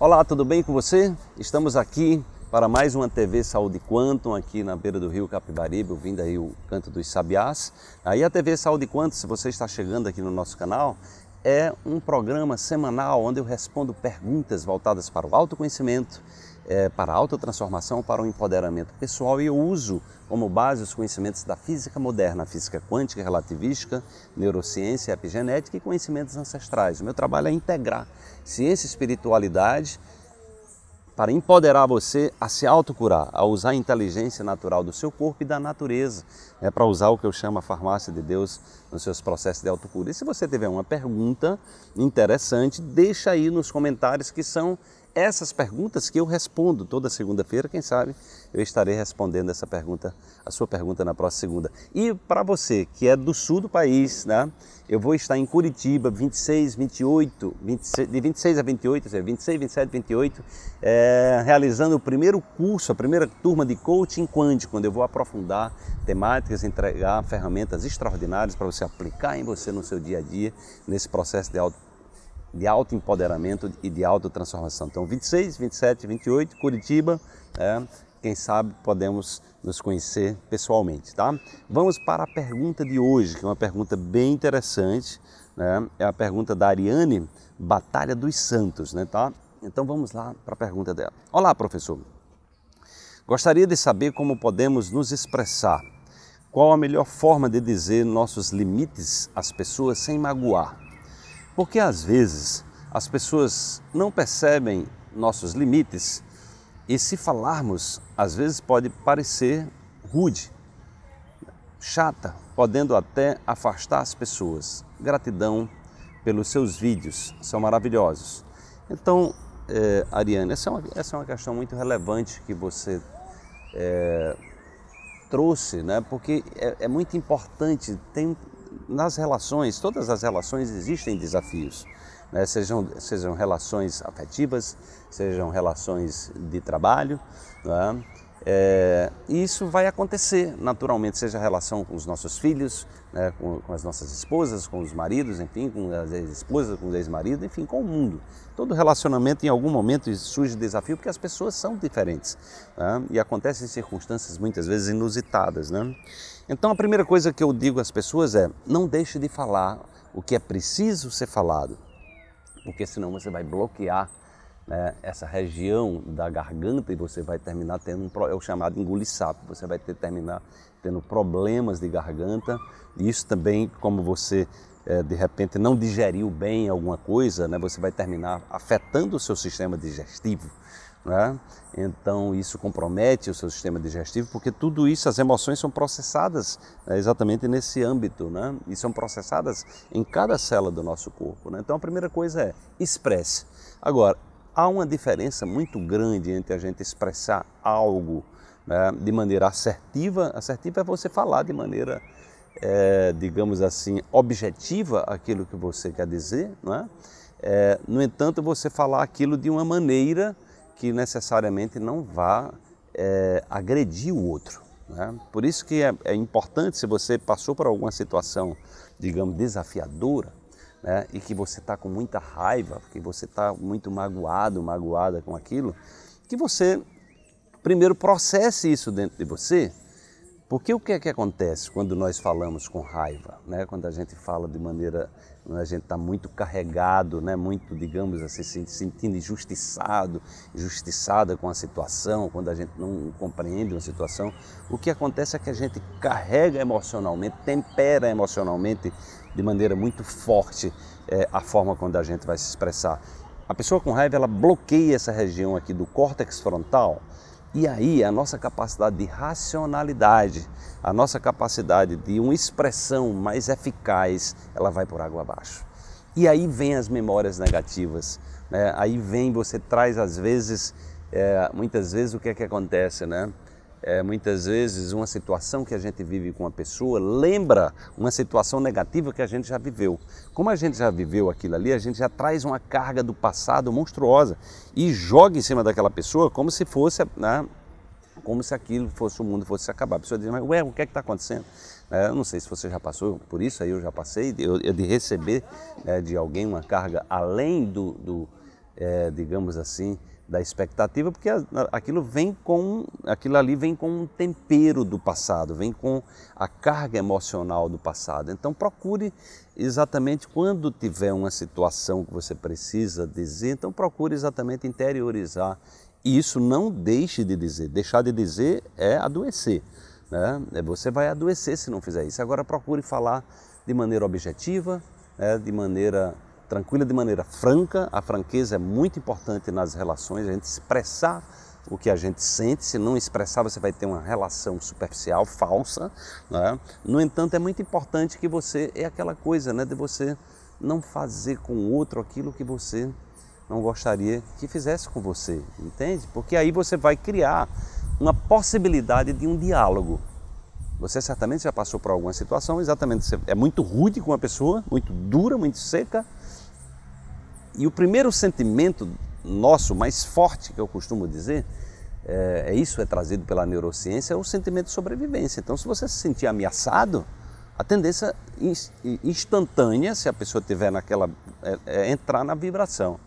Olá, tudo bem com você? Estamos aqui para mais uma TV Saúde Quantum aqui na beira do rio Capibaribe, vindo aí o Canto dos Sabiás. Aí a TV Saúde Quantum, se você está chegando aqui no nosso canal, é um programa semanal onde eu respondo perguntas voltadas para o autoconhecimento é, para a autotransformação, para o empoderamento pessoal e eu uso como base os conhecimentos da física moderna, física quântica, relativística, neurociência, epigenética e conhecimentos ancestrais. O meu trabalho é integrar ciência e espiritualidade para empoderar você a se autocurar, a usar a inteligência natural do seu corpo e da natureza, né, para usar o que eu chamo a farmácia de Deus nos seus processos de autocura. E se você tiver uma pergunta interessante, deixa aí nos comentários que são essas perguntas que eu respondo toda segunda-feira, quem sabe eu estarei respondendo essa pergunta, a sua pergunta na próxima segunda. E para você que é do sul do país, né? Eu vou estar em Curitiba 26, 28, 26, de 26 a 28, ou seja, 26, 27, 28, é, realizando o primeiro curso, a primeira turma de coaching quântico, quando eu vou aprofundar temáticas, entregar ferramentas extraordinárias para você aplicar em você no seu dia a dia, nesse processo de auto de empoderamento e de transformação. Então, 26, 27, 28, Curitiba, é, quem sabe podemos nos conhecer pessoalmente, tá? Vamos para a pergunta de hoje, que é uma pergunta bem interessante, né? É a pergunta da Ariane Batalha dos Santos, né, tá? Então vamos lá para a pergunta dela. Olá, professor. Gostaria de saber como podemos nos expressar. Qual a melhor forma de dizer nossos limites às pessoas sem magoar? Porque às vezes as pessoas não percebem nossos limites e se falarmos, às vezes pode parecer rude, chata, podendo até afastar as pessoas. Gratidão pelos seus vídeos, são maravilhosos. Então, eh, Ariane, essa é, uma, essa é uma questão muito relevante que você é, trouxe, né? porque é, é muito importante, tem nas relações, todas as relações existem desafios, né? sejam, sejam relações afetivas, sejam relações de trabalho. Né? É, e isso vai acontecer naturalmente, seja a relação com os nossos filhos, né, com, com, as nossas esposas, com os maridos, enfim, com as ex-esposas, com os ex-maridos, enfim, com o mundo. Todo relacionamento, em algum momento, surge desafio porque as pessoas são diferentes né, e acontecem circunstâncias muitas vezes inusitadas. Né? Então, a primeira coisa que eu digo às pessoas é: não deixe de falar o que é preciso ser falado, porque senão você vai bloquear né, essa região da garganta e você vai terminar tendo um, é o chamado engolir você vai ter, terminar tendo problemas de garganta. isso também, como você é, de repente não digeriu bem alguma coisa, né, você vai terminar afetando o seu sistema digestivo. Né? Então isso compromete o seu sistema digestivo, porque tudo isso, as emoções são processadas né, exatamente nesse âmbito, né? E são processadas em cada célula do nosso corpo. Né? Então a primeira coisa é expresse. Agora, há uma diferença muito grande entre a gente expressar algo né, de maneira assertiva. Assertiva é você falar de maneira, é, digamos assim, objetiva aquilo que você quer dizer. Né? É, no entanto, você falar aquilo de uma maneira que necessariamente não vá é, agredir o outro. Né? Por isso que é, é importante, se você passou por alguma situação, digamos, desafiadora, né, e que você está com muita raiva, que você está muito magoado, magoada com aquilo, que você primeiro processe isso dentro de você, porque o que é que acontece quando nós falamos com raiva, né? Quando a gente fala de maneira, né, a gente está muito carregado, né? Muito, digamos assim, se sentindo injustiçado, injustiçada com a situação, quando a gente não compreende uma situação, o que acontece é que a gente carrega emocionalmente, tempera emocionalmente de maneira muito forte é, a forma quando a gente vai se expressar. A pessoa com raiva ela bloqueia essa região aqui do córtex frontal e aí a nossa capacidade de racionalidade, a nossa capacidade de uma expressão mais eficaz, ela vai por água abaixo. E aí vem as memórias negativas, né? aí vem você traz às vezes, é, muitas vezes o que é que acontece, né? é, muitas vezes uma situação que a gente vive com uma pessoa lembra uma situação negativa que a gente já viveu. Como a gente já viveu aquilo ali, a gente já traz uma carga do passado monstruosa e joga em cima daquela pessoa como se fosse, né, como se aquilo fosse o mundo fosse acabar. A pessoa diz, mas ué, o que é que está acontecendo? É, eu não sei se você já passou por isso, aí eu já passei, eu, eu de receber é, de alguém uma carga além do, do é, digamos assim, da expectativa, porque aquilo vem com aquilo ali vem com um tempero do passado, vem com a carga emocional do passado. Então procure exatamente quando tiver uma situação que você precisa dizer, então procure exatamente interiorizar. isso não deixe de dizer. Deixar de dizer é adoecer. Né? É, você vai adoecer se não fizer isso. Agora procure falar de maneira objetiva, né? de maneira tranquila de maneira franca. A franqueza é muito importante nas relações, a gente expressar o que a gente sente, se não expressar, você vai ter uma relação superficial, falsa. Né? No entanto, é muito importante que você, é aquela coisa né, de você não fazer com o outro aquilo que você não gostaria que fizesse com você, entende? Porque aí você vai criar uma possibilidade de um diálogo. Você certamente já passou por alguma situação exatamente você é muito rude com uma pessoa, muito dura, muito seca, e o primeiro sentimento nosso mais forte, que eu costumo dizer, é, é, isso é trazido pela neurociência, é o sentimento de sobrevivência. Então, se você se sentir ameaçado, a tendência instantânea, se a pessoa tiver naquela, é, é entrar na vibração.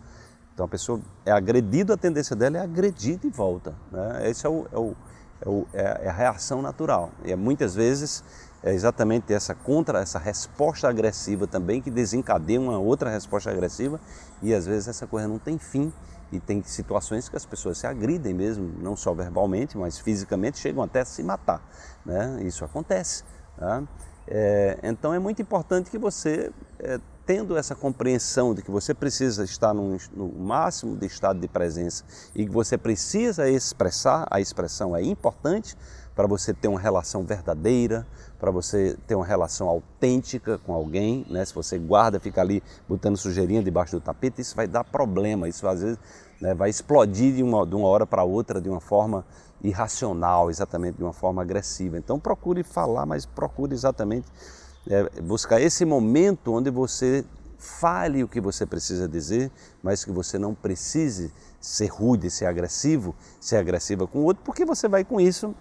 Então, a pessoa é agredida, a tendência dela é agredir de volta. Né? Essa é, o, é, o, é, o, é a é reação natural. E é muitas vezes é exatamente essa contra, essa resposta agressiva também que desencadeia uma outra resposta agressiva e às vezes essa coisa não tem fim e tem situações que as pessoas se agridem mesmo, não só verbalmente, mas fisicamente, chegam até a se matar. Né? Isso acontece. Tá? É, então é muito importante que você, é, tendo essa compreensão de que você precisa estar no máximo de estado de presença e que você precisa expressar, a expressão é importante, para você ter uma relação verdadeira, para você ter uma relação autêntica com alguém, né? Se você guarda, fica ali botando sujeirinha debaixo do tapete, isso vai dar problema, isso às vezes né, vai explodir de uma, de uma hora para outra de uma forma irracional, exatamente de uma forma agressiva. Então procure falar, mas procure exatamente é, buscar esse momento onde você fale o que você precisa dizer, mas que você não precise ser rude, ser agressivo, ser agressiva com o outro, porque você vai com isso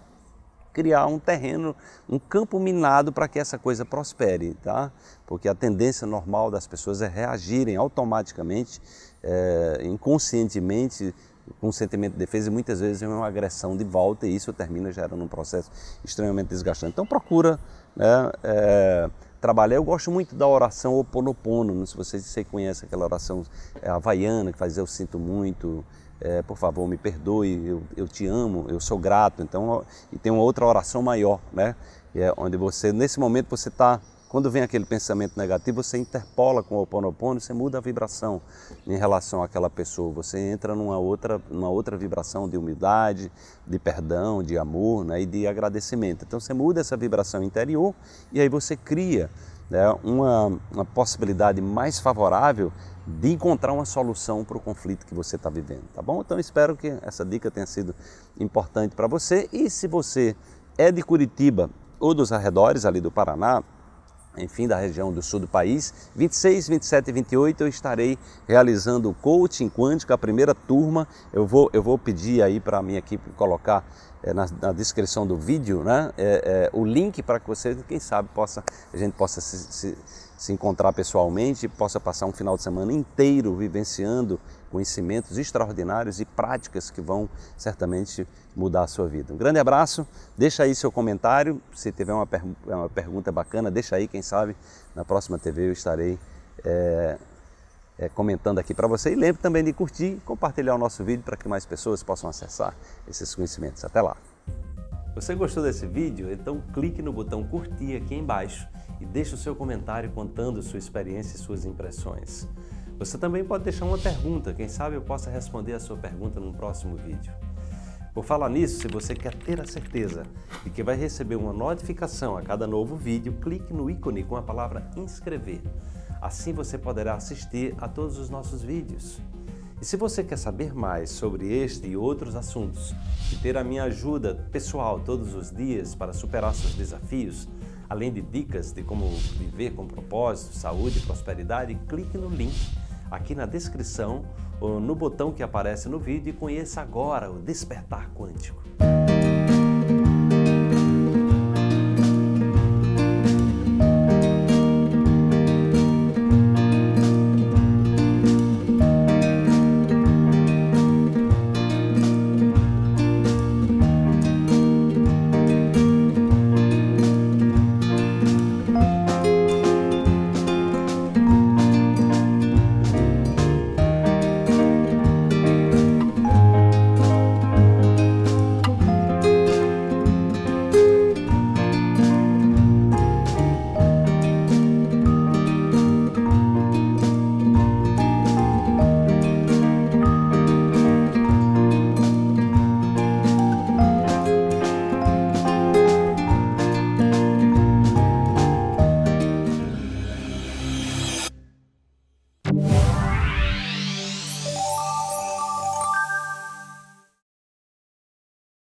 criar um terreno, um campo minado para que essa coisa prospere, tá? Porque a tendência normal das pessoas é reagirem automaticamente, é, inconscientemente, com um sentimento de defesa e muitas vezes é uma agressão de volta e isso termina gerando um processo extremamente desgastante. Então procura né, é, trabalhar. Eu gosto muito da oração Oponopono, sei se vocês conhecem aquela oração é havaiana que faz eu sinto muito, é, por favor, me perdoe, eu, eu te amo, eu sou grato. Então, e tem uma outra oração maior, né? E é onde você, nesse momento, você está quando vem aquele pensamento negativo, você interpola com o Ho Oponopono, você muda a vibração em relação àquela pessoa. Você entra numa outra, numa outra vibração de humildade, de perdão, de amor né, e de agradecimento. Então você muda essa vibração interior e aí você cria né, uma, uma possibilidade mais favorável de encontrar uma solução para o conflito que você está vivendo, tá bom? Então espero que essa dica tenha sido importante para você e se você é de Curitiba ou dos arredores ali do Paraná, enfim, da região do sul do país. 26, 27 e 28 eu estarei realizando o coaching quântico, a primeira turma. Eu vou, eu vou pedir aí para a minha equipe colocar é, na, na, descrição do vídeo né, é, é, o link para que vocês, quem sabe, possa, a gente possa se, se se encontrar pessoalmente e possa passar um final de semana inteiro vivenciando conhecimentos extraordinários e práticas que vão certamente mudar a sua vida. Um grande abraço, deixa aí seu comentário, se tiver uma, per uma pergunta bacana, deixa aí, quem sabe na próxima TV eu estarei é, é, comentando aqui para você. E lembre também de curtir e compartilhar o nosso vídeo para que mais pessoas possam acessar esses conhecimentos. Até lá! Você gostou desse vídeo? Então clique no botão curtir aqui embaixo e deixe o seu comentário contando sua experiência e suas impressões. Você também pode deixar uma pergunta, quem sabe eu possa responder a sua pergunta num próximo vídeo. Por falar nisso, se você quer ter a certeza de que vai receber uma notificação a cada novo vídeo, clique no ícone com a palavra inscrever. Assim você poderá assistir a todos os nossos vídeos. E se você quer saber mais sobre este e outros assuntos e ter a minha ajuda pessoal todos os dias para superar seus desafios, Além de dicas de como viver com propósito, saúde e prosperidade, clique no link aqui na descrição ou no botão que aparece no vídeo e conheça agora o Despertar Quântico.